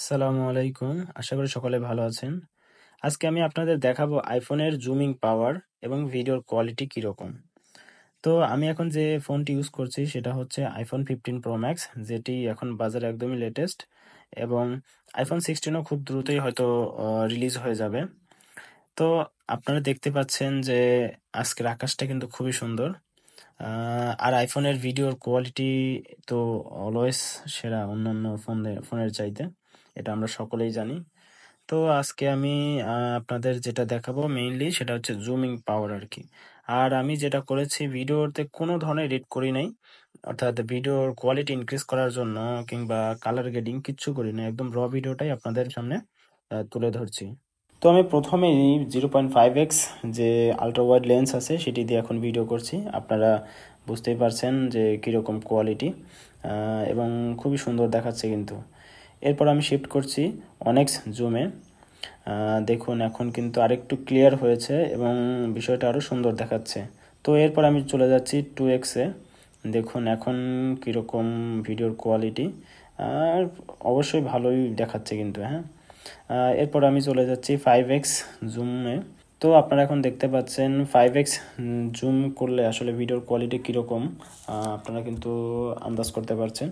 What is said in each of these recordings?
আসসালামু আলাইকুম আশা করি সকলে ভালো আছেন আজকে আমি আপনাদের দেখাবো আইফোনের জুমিং পাওয়ার এবং ভিডিওর কোয়ালিটি কীরকম তো আমি এখন যে ফোনটি ইউজ করছি সেটা হচ্ছে আইফোন ফিফটিন প্রো ম্যাক্স যেটি এখন বাজারে একদমই লেটেস্ট এবং আইফোন সিক্সটিনও খুব দ্রুতই হয়তো রিলিজ হয়ে যাবে তো আপনারা দেখতে পাচ্ছেন যে আজকের আকাশটা কিন্তু খুবই সুন্দর আর আইফোনের ভিডিওর কোয়ালিটি তো অলওয়েজ সেরা অন্যান্য ফোনের ফোনের চাইতে এটা আমরা সকলেই জানি তো আজকে আমি আপনাদের যেটা দেখাবো মেইনলি সেটা হচ্ছে জুমিং পাওয়ার আর কি আর আমি যেটা করেছি ভিডিওতে কোনো ধরনের এডিট করি নাই অর্থাৎ ভিডিওর কোয়ালিটি ইনক্রিজ করার জন্য কিংবা কালার গ্রেডিং কিচ্ছু করি না একদম র ভিডিওটাই আপনাদের সামনে তুলে ধরছি তো আমি প্রথমেই জিরো পয়েন্ট ফাইভ এক্স যে আলট্রা ওয়াইড লেন্স আছে সেটি দিয়ে এখন ভিডিও করছি আপনারা বুঝতেই পারছেন যে কীরকম কোয়ালিটি এবং খুবই সুন্দর দেখাচ্ছে কিন্তু এরপর আমি শিফট করছি অনেক্স জুমে দেখুন এখন কিন্তু আরেকটু ক্লিয়ার হয়েছে এবং বিষয়টা আরও সুন্দর দেখাচ্ছে তো এরপর আমি চলে যাচ্ছি টু এক্সে দেখুন এখন কীরকম ভিডিওর কোয়ালিটি আর অবশ্যই ভালোই দেখাচ্ছে কিন্তু হ্যাঁ এরপর আমি চলে যাচ্ছি ফাইভ এক্স জুমে তো আপনারা এখন দেখতে পাচ্ছেন ফাইভ এক্স জুম করলে আসলে ভিডিওর কোয়ালিটি কীরকম আপনারা কিন্তু আন্দাজ করতে পারছেন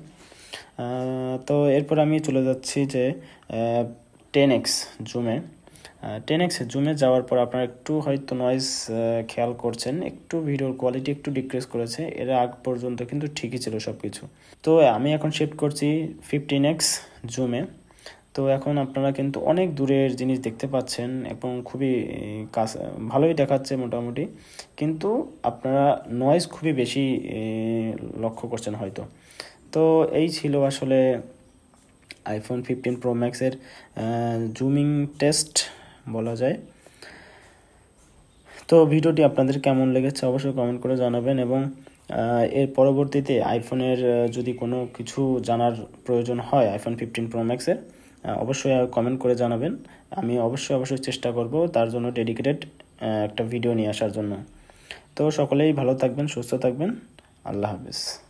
তো এরপর আমি চলে যাচ্ছি যে টেন এক্স জুমে টেন এক্স জুমে যাওয়ার পর আপনারা একটু হয়তো নয়েস খেয়াল করছেন একটু ভিডিওর কোয়ালিটি একটু ডিক্রিজ করেছে এর আগ পর্যন্ত কিন্তু ঠিকই ছিল সব কিছু তো আমি এখন শিফট করছি ফিফটিন এক্স জুমে তো এখন আপনারা কিন্তু অনেক দূরের জিনিস দেখতে পাচ্ছেন এবং খুবই কাছ ভালোই দেখাচ্ছে মোটামুটি কিন্তু আপনারা নয়েজ খুবই বেশি লক্ষ্য করছেন হয়তো তো এই ছিল আসলে আইফোন ফিফটিন প্রো ম্যাক্সের জুমিং টেস্ট বলা যায় তো ভিডিওটি আপনাদের কেমন লেগেছে অবশ্যই কমেন্ট করে জানাবেন এবং এর পরবর্তীতে আইফোনের যদি কোনো কিছু জানার প্রয়োজন হয় আইফোন ফিফটিন প্রো ম্যাক্সের অবশ্যই কমেন্ট করে জানাবেন আমি অবশ্যই অবশ্যই চেষ্টা করব তার জন্য ডেডিকেটেড একটা ভিডিও নিয়ে আসার জন্য তো সকলেই ভালো থাকবেন সুস্থ থাকবেন আল্লাহ হাফিজ